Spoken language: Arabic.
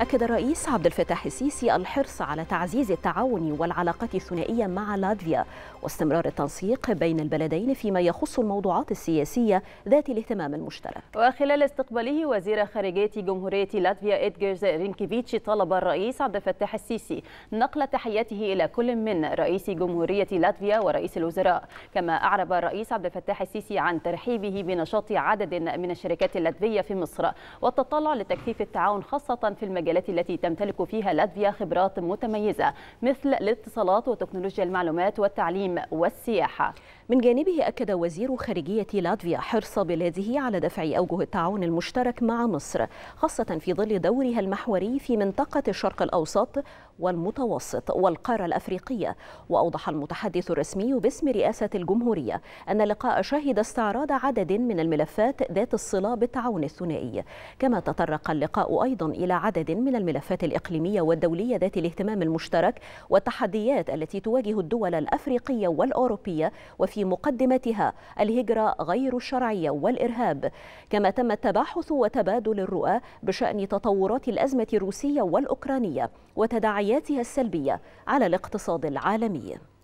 أكد الرئيس عبد الفتاح السيسي الحرص على تعزيز التعاون والعلاقات الثنائية مع لاتفيا واستمرار التنسيق بين البلدين فيما يخص الموضوعات السياسية ذات الاهتمام المشترك. وخلال استقباله وزير خارجية جمهورية لاتفيا إدجرز رينكيفيتش طلب الرئيس عبد الفتاح السيسي نقل تحياته إلى كل من رئيس جمهورية لاتفيا ورئيس الوزراء، كما أعرب الرئيس عبد الفتاح السيسي عن ترحيبه بنشاط عدد من الشركات اللاتفية في مصر والتطلع لتكثيف التعاون خاصة في المجال المجالات التي تمتلك فيها لاتفيا خبرات متميزة مثل الاتصالات وتكنولوجيا المعلومات والتعليم والسياحة من جانبه أكد وزير خارجية لاتفيا حرص بلاده على دفع أوجه التعاون المشترك مع مصر خاصة في ظل دورها المحوري في منطقة الشرق الأوسط والمتوسط والقارة الأفريقية وأوضح المتحدث الرسمي باسم رئاسة الجمهورية أن اللقاء شهد استعراض عدد من الملفات ذات الصلة بالتعاون الثنائي كما تطرق اللقاء أيضا إلى عدد من الملفات الإقليمية والدولية ذات الاهتمام المشترك والتحديات التي تواجه الدول الأفريقية والأوروبية وفي في مقدمتها الهجرة غير الشرعية والإرهاب كما تم التباحث وتبادل الرؤى بشأن تطورات الأزمة الروسية والأوكرانية وتداعياتها السلبية على الاقتصاد العالمي